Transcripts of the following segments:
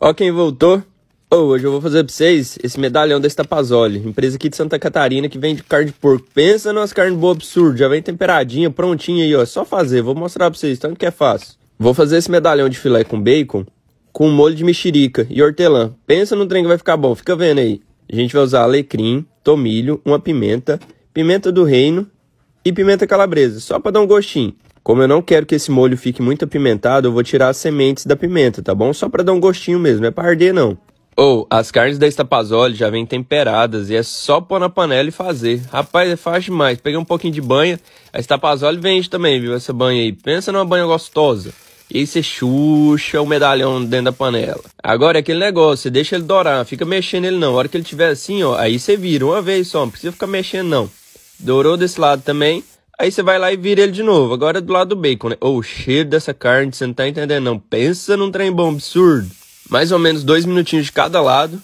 Ó quem voltou. Oh, hoje eu vou fazer pra vocês esse medalhão da Estapazoli, empresa aqui de Santa Catarina que vende carne de porco. Pensa nas carnes boa absurdo, já vem temperadinha, prontinha aí, ó. É só fazer, vou mostrar pra vocês, tanto que é fácil. Vou fazer esse medalhão de filé com bacon, com molho de mexerica e hortelã. Pensa no trem que vai ficar bom, fica vendo aí. A gente vai usar alecrim, tomilho, uma pimenta, pimenta do reino e pimenta calabresa, só pra dar um gostinho. Como eu não quero que esse molho fique muito apimentado, eu vou tirar as sementes da pimenta, tá bom? Só para dar um gostinho mesmo, não é para arder não. Ou, oh, as carnes da estapazole já vêm temperadas e é só pôr na panela e fazer. Rapaz, é fácil demais. Peguei um pouquinho de banha, a estapazole vende também, viu? Essa banha aí. Pensa numa banha gostosa. E aí você chucha o medalhão dentro da panela. Agora é aquele negócio, você deixa ele dourar, fica mexendo ele não. A hora que ele tiver assim, ó, aí você vira uma vez só, não precisa ficar mexendo não. Dourou desse lado também, Aí você vai lá e vira ele de novo. Agora do lado do bacon, né? oh, o cheiro dessa carne, você não tá entendendo não. Pensa num trem bom absurdo. Mais ou menos dois minutinhos de cada lado.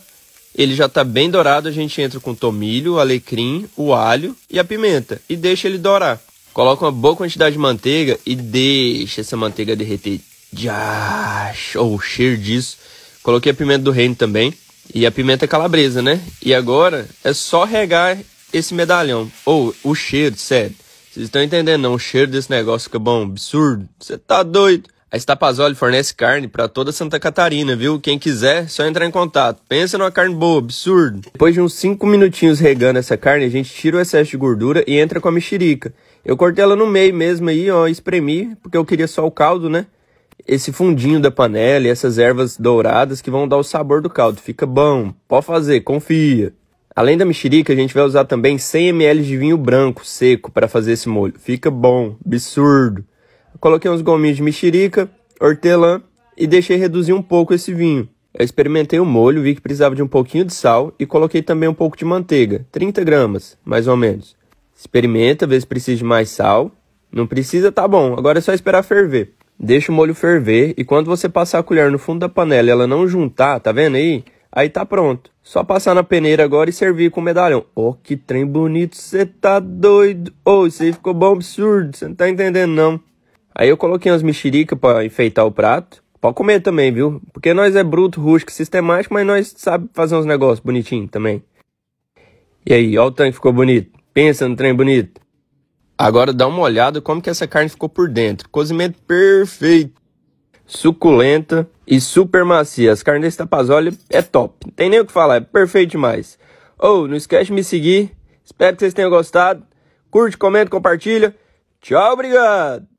Ele já tá bem dourado, a gente entra com tomilho, alecrim, o alho e a pimenta. E deixa ele dourar. Coloca uma boa quantidade de manteiga e deixa essa manteiga derreter. Já, oh, o cheiro disso. Coloquei a pimenta do reino também. E a pimenta calabresa, né? E agora é só regar esse medalhão. Ou oh, o cheiro, sério. Vocês estão entendendo, não? Né? O cheiro desse negócio fica bom, absurdo. Você tá doido. A Estapazoli fornece carne para toda Santa Catarina, viu? Quem quiser, é só entrar em contato. Pensa numa carne boa, absurdo. Depois de uns 5 minutinhos regando essa carne, a gente tira o excesso de gordura e entra com a mexerica. Eu cortei ela no meio mesmo aí, ó, espremi, porque eu queria só o caldo, né? Esse fundinho da panela e essas ervas douradas que vão dar o sabor do caldo. Fica bom, pode fazer, confia. Além da mexerica, a gente vai usar também 100 ml de vinho branco seco para fazer esse molho. Fica bom, absurdo. Coloquei uns gominhos de mexerica, hortelã e deixei reduzir um pouco esse vinho. Eu experimentei o molho, vi que precisava de um pouquinho de sal e coloquei também um pouco de manteiga, 30 gramas, mais ou menos. Experimenta, vê se precisa de mais sal. Não precisa, tá bom. Agora é só esperar ferver. Deixa o molho ferver e quando você passar a colher no fundo da panela e ela não juntar, tá vendo aí? Aí tá pronto. Só passar na peneira agora e servir com medalhão. Ó, oh, que trem bonito, você tá doido. Ô, oh, isso aí ficou bom absurdo, você não tá entendendo não. Aí eu coloquei umas mexericas pra enfeitar o prato. Pode comer também, viu? Porque nós é bruto, rústico, sistemático, mas nós sabe fazer uns negócios bonitinhos também. E aí, ó o tanque ficou bonito. Pensa no trem bonito. Agora dá uma olhada como que essa carne ficou por dentro. Cozimento perfeito suculenta e super macia. As carnes tapazole é top. Não tem nem o que falar, é perfeito demais. Ou oh, não esquece de me seguir. Espero que vocês tenham gostado. Curte, comenta, compartilha. Tchau, obrigado!